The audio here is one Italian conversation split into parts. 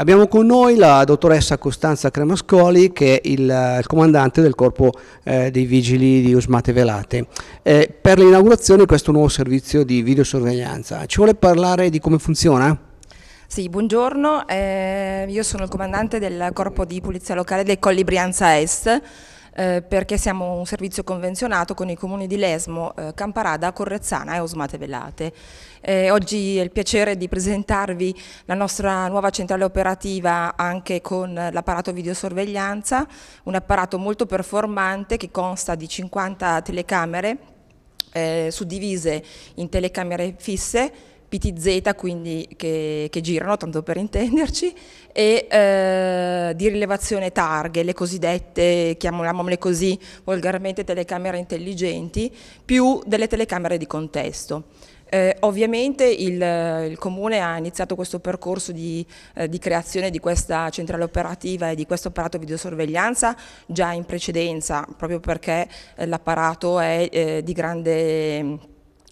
Abbiamo con noi la dottoressa Costanza Cremascoli che è il, il comandante del corpo eh, dei vigili di Usmate Velate eh, per l'inaugurazione di questo nuovo servizio di videosorveglianza. Ci vuole parlare di come funziona? Sì, buongiorno, eh, io sono il comandante del corpo di polizia locale dei Colli Brianza Est eh, perché siamo un servizio convenzionato con i comuni di Lesmo, eh, Camparada, Correzzana e Osmate Velate. Eh, oggi è il piacere di presentarvi la nostra nuova centrale operativa anche con l'apparato videosorveglianza, un apparato molto performante che consta di 50 telecamere eh, suddivise in telecamere fisse, PTZ, quindi che, che girano, tanto per intenderci, e eh, di rilevazione targhe, le cosiddette, chiamiamole così volgarmente, telecamere intelligenti, più delle telecamere di contesto. Eh, ovviamente il, il, Comune ha iniziato questo percorso di, eh, di, creazione di questa centrale operativa e di questo apparato videosorveglianza già in precedenza, proprio perché eh, l'apparato è eh, di grande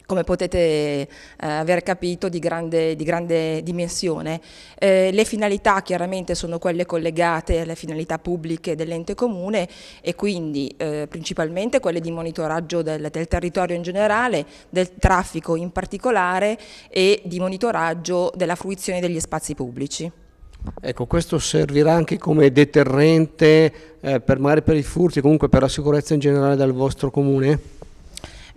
come potete eh, aver capito, di grande, di grande dimensione. Eh, le finalità chiaramente sono quelle collegate alle finalità pubbliche dell'ente comune e quindi eh, principalmente quelle di monitoraggio del, del, territorio in generale, del traffico in particolare e di monitoraggio della fruizione degli spazi pubblici. Ecco, questo servirà anche come deterrente eh, per, magari per i furti, comunque per la sicurezza in generale del vostro comune?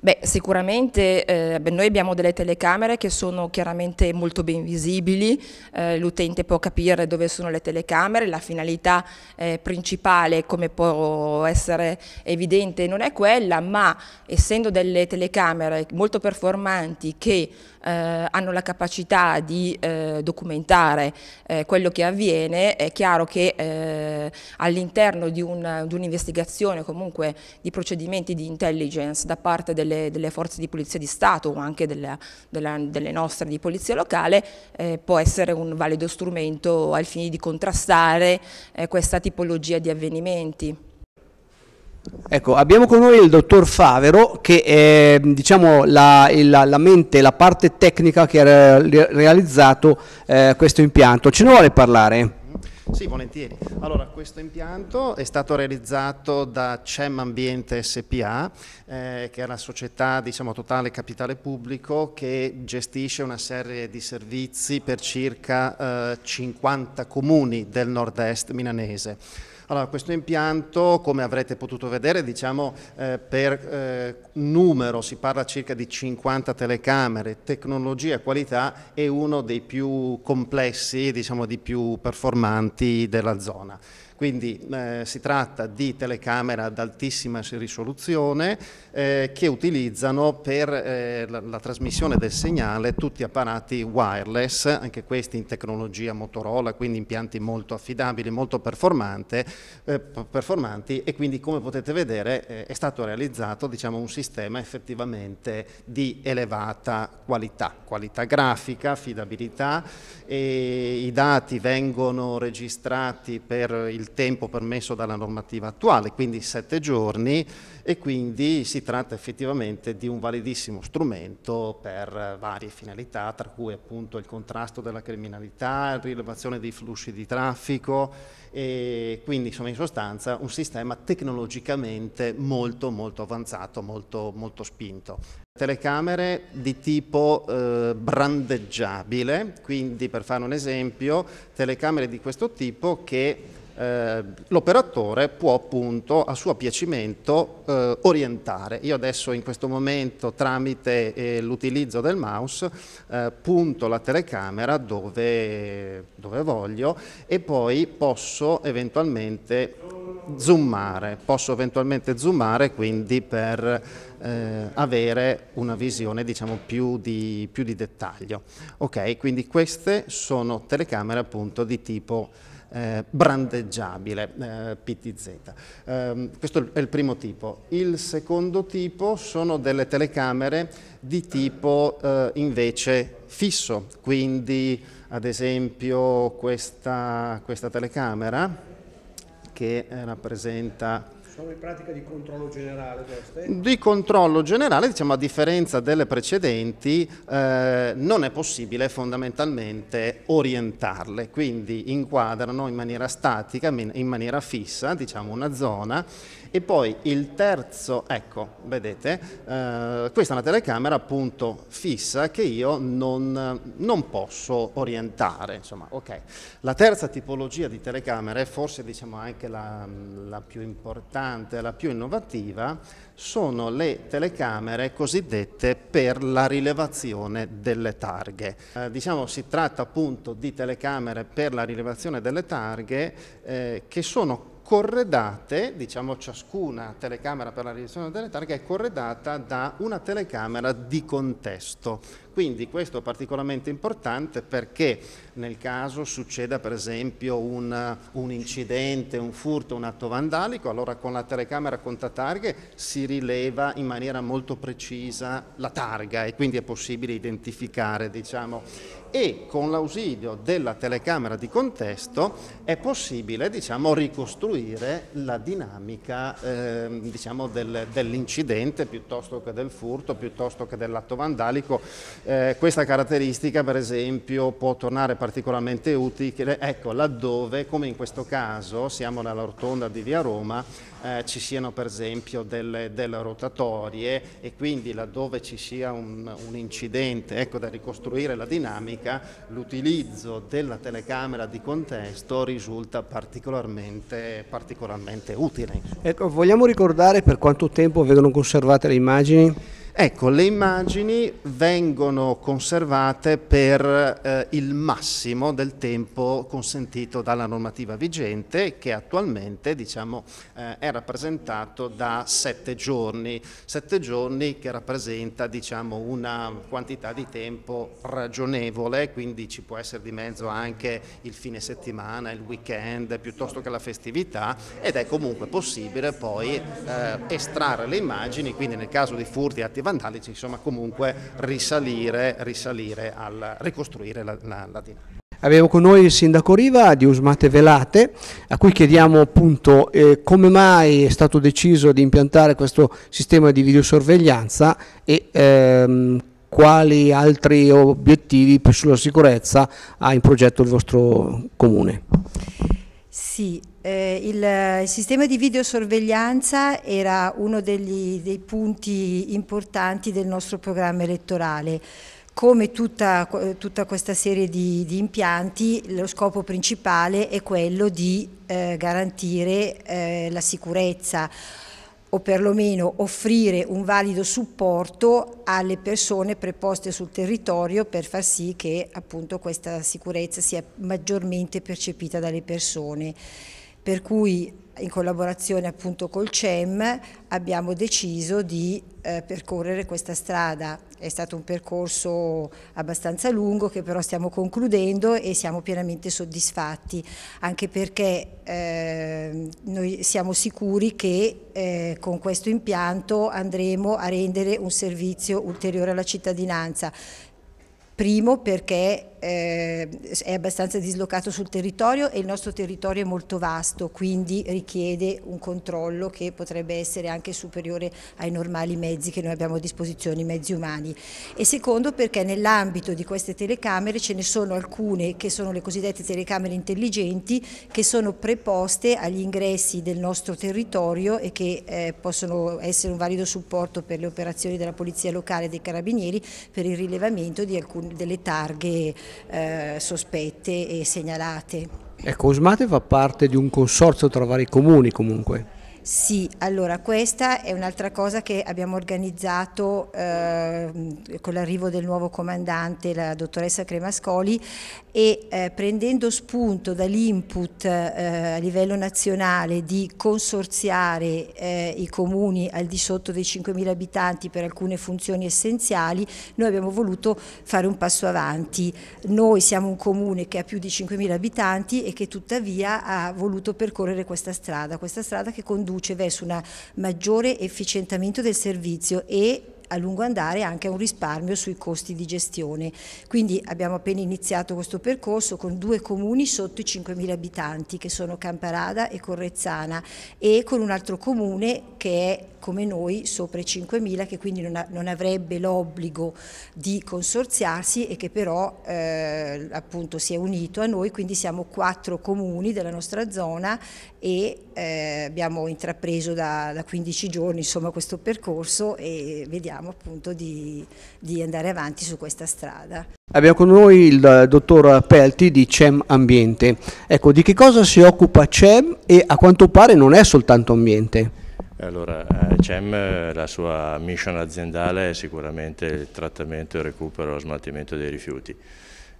Beh, sicuramente eh, noi abbiamo delle telecamere che sono chiaramente molto ben visibili, eh, l'utente può capire dove sono le telecamere, la finalità eh, principale come può essere evidente non è quella, ma essendo delle telecamere molto performanti che eh, hanno la capacità di eh, documentare eh, quello che avviene, è chiaro che eh, all'interno di un'investigazione un comunque di procedimenti di intelligence da parte delle, delle forze di polizia di Stato o anche della, della, delle nostre di polizia locale eh, può essere un valido strumento al fine di contrastare eh, questa tipologia di avvenimenti. Ecco, abbiamo con noi il dottor Favero che è diciamo, la, la, la, mente, la parte tecnica che ha realizzato eh, questo impianto. Ce ne vuole parlare? Sì, volentieri. Allora, questo impianto è stato realizzato da CEM Ambiente SPA, eh, che è una società diciamo, totale capitale pubblico che gestisce una serie di servizi per circa eh, 50 comuni del nord-est milanese. Allora, questo impianto, come avrete potuto vedere, diciamo, eh, per eh, numero si parla circa di 50 telecamere, tecnologia e qualità è uno dei più complessi, diciamo, di più performanti della zona. Quindi eh, si tratta di telecamere ad altissima risoluzione eh, che utilizzano per eh, la, la, trasmissione del segnale tutti apparati wireless, anche questi in tecnologia Motorola, quindi impianti molto affidabili, molto eh, performanti e quindi come potete vedere eh, è stato realizzato diciamo, un sistema effettivamente di elevata qualità, qualità grafica, affidabilità, i dati vengono registrati per il tempo permesso dalla normativa attuale, quindi sette giorni e quindi si tratta effettivamente di un validissimo strumento per varie finalità, tra cui appunto il contrasto della criminalità, rilevazione dei flussi di traffico e quindi insomma in sostanza un sistema tecnologicamente molto molto avanzato, molto, molto spinto telecamere di tipo eh, brandeggiabile, quindi per fare un esempio, telecamere di questo tipo che eh, l'operatore può appunto a suo piacimento eh, orientare. Io adesso in questo momento tramite eh, l'utilizzo del mouse eh, punto la telecamera dove, dove voglio e poi posso eventualmente zoomare, posso eventualmente zoomare quindi per eh, avere una visione diciamo più di, più di dettaglio. Ok, quindi queste sono telecamere appunto di tipo eh, brandeggiabile, eh, PTZ. Eh, questo è il primo tipo. Il secondo tipo sono delle telecamere di tipo eh, invece fisso, quindi ad esempio questa, questa telecamera che eh, rappresenta sono in pratica di controllo generale queste? Di controllo generale, diciamo a differenza delle precedenti, eh, non è possibile fondamentalmente orientarle, quindi inquadrano in maniera statica, in maniera fissa, diciamo una zona e poi il terzo, ecco, vedete, eh, questa è una telecamera appunto fissa che io non, non posso orientare, insomma, okay. La terza tipologia di telecamere, forse diciamo anche la, la più importante, importante, la più innovativa, sono le telecamere cosiddette per la rilevazione delle targhe. Eh, diciamo si tratta appunto di telecamere per la rilevazione delle targhe eh, che sono corredate, diciamo ciascuna telecamera per la rilevazione delle targhe è corredata da una telecamera di contesto. Quindi questo è particolarmente importante perché nel caso succeda per esempio un, un incidente, un furto, un atto vandalico, allora con la telecamera contatarghe si rileva in maniera molto precisa la targa e quindi è possibile identificare diciamo, e con l'ausilio della telecamera di contesto è possibile diciamo, ricostruire la dinamica eh, diciamo, del, dell'incidente piuttosto che del furto, piuttosto che dell'atto vandalico eh, questa caratteristica per esempio può tornare particolarmente utile ecco, laddove, come in questo caso, siamo nella rotonda di via Roma, eh, ci siano per esempio delle, delle, rotatorie e quindi laddove ci sia un, un incidente ecco, da ricostruire la dinamica, l'utilizzo della telecamera di contesto risulta particolarmente, particolarmente utile. Ecco, vogliamo ricordare per quanto tempo vengono conservate le immagini? Ecco, le immagini vengono conservate per eh, il massimo del tempo consentito dalla normativa vigente che attualmente diciamo, eh, è rappresentato da sette giorni, sette giorni che rappresenta diciamo, una quantità di tempo ragionevole, quindi ci può essere di mezzo anche il fine settimana, il weekend piuttosto che la festività ed è comunque possibile poi eh, estrarre le immagini, quindi nel caso di furti attivati vandalici, insomma comunque risalire, risalire al ricostruire la, la, la dinamica. Abbiamo con noi il sindaco Riva di Usmate Velate, a cui chiediamo appunto eh, come mai è stato deciso di impiantare questo sistema di videosorveglianza e ehm, quali altri obiettivi sulla sicurezza ha in progetto il vostro comune. Sì, eh, il, eh, il, sistema di videosorveglianza era uno degli, dei punti importanti del nostro programma elettorale. Come tutta, eh, tutta questa serie di, di, impianti, lo scopo principale è quello di eh, garantire eh, la sicurezza o perlomeno offrire un valido supporto alle persone preposte sul territorio per far sì che appunto, questa sicurezza sia maggiormente percepita dalle persone per cui in collaborazione appunto col CEM abbiamo deciso di eh, percorrere questa strada. È stato un percorso abbastanza lungo che però stiamo concludendo e siamo pienamente soddisfatti, anche perché eh, noi siamo sicuri che eh, con questo impianto andremo a rendere un servizio ulteriore alla cittadinanza. Primo perché eh, è abbastanza dislocato sul territorio e il nostro territorio è molto vasto, quindi richiede un controllo che potrebbe essere anche superiore ai normali mezzi che noi abbiamo a disposizione, i mezzi umani. E secondo perché nell'ambito di queste telecamere ce ne sono alcune che sono le cosiddette telecamere intelligenti che sono preposte agli ingressi del nostro territorio e che eh, possono essere un valido supporto per le operazioni della Polizia Locale e dei Carabinieri per il rilevamento alcune, delle targhe eh, sospette e segnalate. Ecco, Osmate fa parte di un consorzio tra vari comuni comunque. Sì, allora questa è un'altra cosa che abbiamo organizzato eh, con l'arrivo del nuovo comandante, la dottoressa Cremascoli, e eh, prendendo spunto dall'input eh, a livello nazionale di consorziare eh, i comuni al di sotto dei 5.000 abitanti per alcune funzioni essenziali, noi abbiamo voluto fare un passo avanti. Noi siamo un comune che ha più di 5.000 abitanti e che tuttavia ha voluto percorrere questa strada, questa strada che conduce conduce verso un maggiore efficientamento del servizio e a lungo andare anche a un risparmio sui costi di gestione. Quindi abbiamo appena iniziato questo percorso con due comuni sotto i 5.000 abitanti che sono Camparada e Correzzana e con un altro comune che è come noi sopra i 5.000 che quindi non, ha, non avrebbe l'obbligo di consorziarsi e che però eh, appunto si è unito a noi, quindi siamo quattro comuni della nostra zona e eh, abbiamo intrapreso da, da, 15 giorni insomma, questo percorso e vediamo appunto di, di andare avanti su questa strada. Abbiamo con noi il eh, dottor Pelti di CEM Ambiente. Ecco, di che cosa si occupa CEM e a quanto pare non è soltanto ambiente? Allora, CEM, eh, eh, la sua mission aziendale è sicuramente il trattamento, il recupero e lo smaltimento dei rifiuti.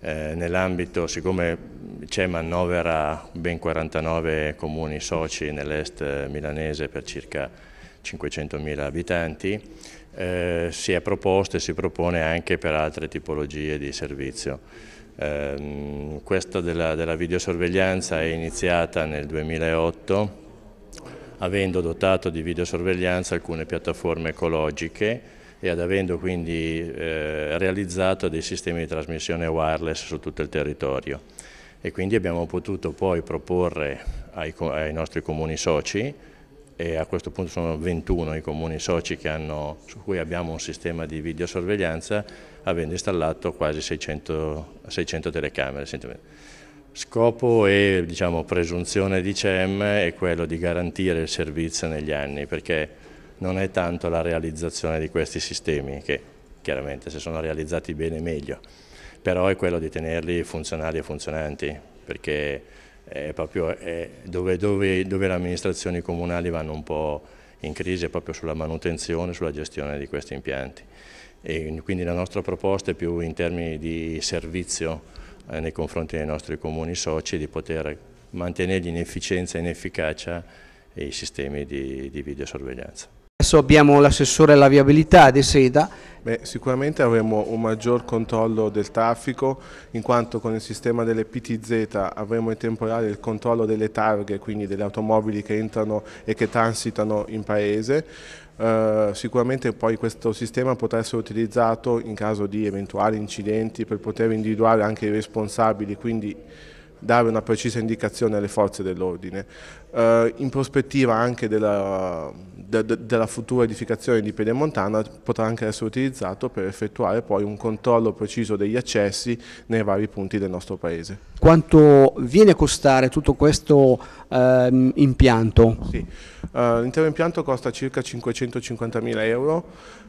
Eh, Nell'ambito, siccome CEM annovera ben 49 comuni soci nell'est eh, milanese per circa 500.000 abitanti, eh, si è proposto e si propone anche per altre tipologie di servizio. Eh, questa della, della videosorveglianza è iniziata nel 2008 avendo dotato di videosorveglianza alcune piattaforme ecologiche e ad avendo quindi eh, realizzato dei sistemi di trasmissione wireless su tutto il territorio. E quindi abbiamo potuto poi proporre ai, ai nostri comuni soci e a questo punto sono 21 i comuni soci hanno, su cui abbiamo un sistema di videosorveglianza avendo installato quasi 600, 600 telecamere. Scopo e diciamo, presunzione di CEM è quello di garantire il servizio negli anni perché non è tanto la realizzazione di questi sistemi che chiaramente se sono realizzati bene meglio, però è quello di tenerli funzionali e funzionanti perché è proprio è dove, dove, dove le amministrazioni comunali vanno un po' in crisi è proprio sulla manutenzione, sulla gestione di questi impianti e quindi la nostra proposta è più in termini di servizio eh, nei confronti dei nostri comuni soci di poter mantenere in efficienza e in efficacia i sistemi di, di videosorveglianza. Adesso abbiamo l'assessore alla viabilità di Seda. Beh, sicuramente avremo un maggior controllo del traffico in quanto con il sistema delle PTZ avremo in temporale il controllo delle targhe, quindi delle automobili che entrano e che transitano in paese. Eh, sicuramente poi questo sistema potrà essere utilizzato in caso di eventuali incidenti per poter individuare anche i responsabili, quindi dare una precisa indicazione alle forze dell'ordine. Eh, in prospettiva anche della, de, de, della, futura edificazione di Piedemontana potrà anche essere utilizzato per effettuare poi un controllo preciso degli accessi nei vari punti del nostro paese. Quanto viene a costare tutto questo eh, impianto? Sì. Uh, l'intero impianto costa circa 550.000 euro,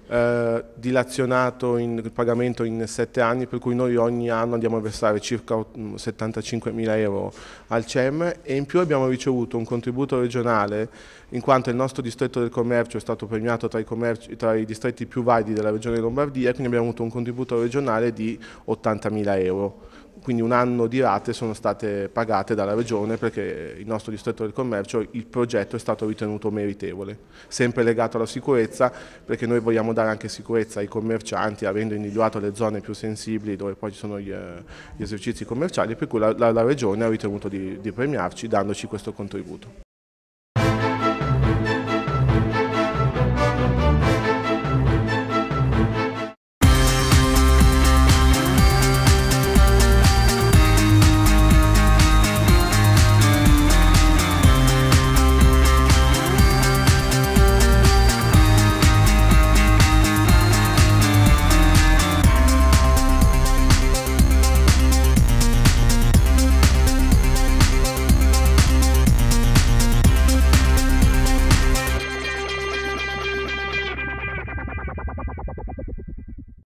uh, dilazionato in pagamento in sette anni, per cui noi ogni anno andiamo a versare circa 75.000 mm, euro al CEM e in più abbiamo ricevuto un contributo regionale in quanto il nostro distretto del commercio è stato premiato tra i, commerci, tra i distretti più validi della regione Lombardia, quindi abbiamo avuto un contributo regionale di 80.000 euro quindi un anno di rate sono state pagate dalla Regione perché il nostro distretto del commercio, il progetto è stato ritenuto meritevole, sempre legato alla sicurezza perché noi vogliamo dare anche sicurezza ai commercianti avendo individuato le zone più sensibili dove poi ci sono gli, eh, gli esercizi commerciali per cui la, la, la Regione ha ritenuto di, di premiarci dandoci questo contributo.